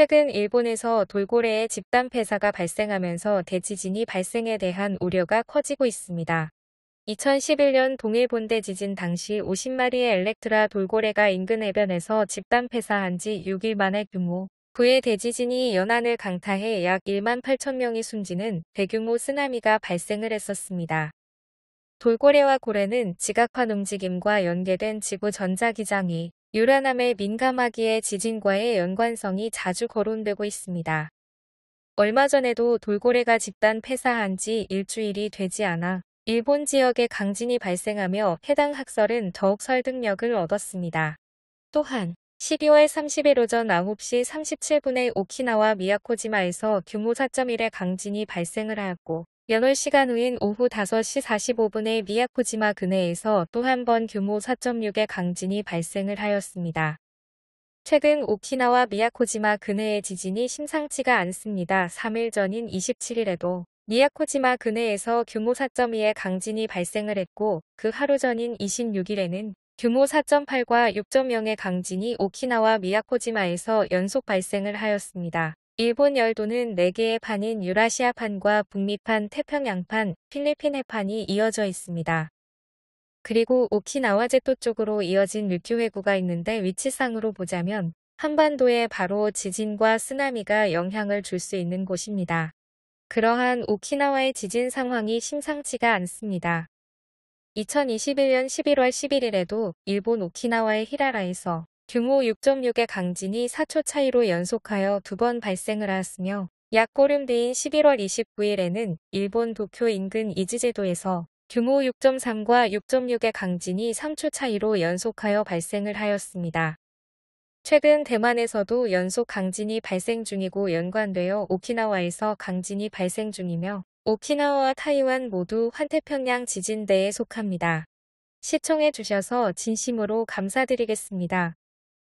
최근 일본에서 돌고래의 집단 폐사가 발생하면서 대지진이 발생에 대한 우려가 커지고 있습니다. 2011년 동일본대 지진 당시 50마리의 엘렉트라 돌고래가 인근 해변에서 집단 폐사한 지 6일 만에 규모 9의 대지진이 연안을 강타해 약 1만 8천 명이 숨지는 대규모 쓰나미가 발생을 했었습니다. 돌고래와 고래는 지각한 움직임과 연계된 지구 전자기장이 유라남의 민감하기에 지진과의 연관성이 자주 거론되고 있습니다. 얼마 전에도 돌고래가 집단 폐사한 지 일주일이 되지 않아 일본 지역에 강진이 발생하며 해당 학설은 더욱 설득력을 얻었습니다. 또한 12월 30일 오전 9시 37분에 오키나와 미야코지마에서 규모 4.1의 강진이 발생을 하였고 연월 시간 후인 오후 5시 45분에 미야코지마 근해에서 또 한 번 규모 4.6의 강진이 발생을 하였습니다. 최근 오키나와 미야코지마 근해의 지진이 심상치가 않습니다. 3일 전인 27일에도 미야코지마 근해에서 규모 4.2의 강진이 발생을 했고 그 하루 전인 26일에는 규모 4.8과 6.0의 강진이 오키나와 미야코지마에서 연속 발생을 하였습니다. 일본 열도는 4개의 판인 유라시아판과 북미판, 태평양판, 필리핀 해판이 이어져 있습니다. 그리고 오키나와 제토 쪽으로 이어진 류큐해구가 있는데 위치상으로 보자면 한반도에 바로 지진과 쓰나미가 영향을 줄 수 있는 곳입니다. 그러한 오키나와의 지진 상황이 심상치가 않습니다. 2021년 11월 11일에도 일본 오키나와의 히라라에서 규모 6.6의 강진이 4초 차이로 연속하여 두 번 발생을 하였으며 약고름 뒤인 11월 29일에는 일본 도쿄 인근 이즈제도에서 규모 6.3과 6.6의 강진이 3초 차이로 연속하여 발생을 하였습니다. 최근 대만에서도 연속 강진이 발생 중이고 연관되어 오키나와에서 강진이 발생 중이며 오키나와와 타이완 모두 환태평양 지진대에 속합니다. 시청해주셔서 진심으로 감사드리겠습니다.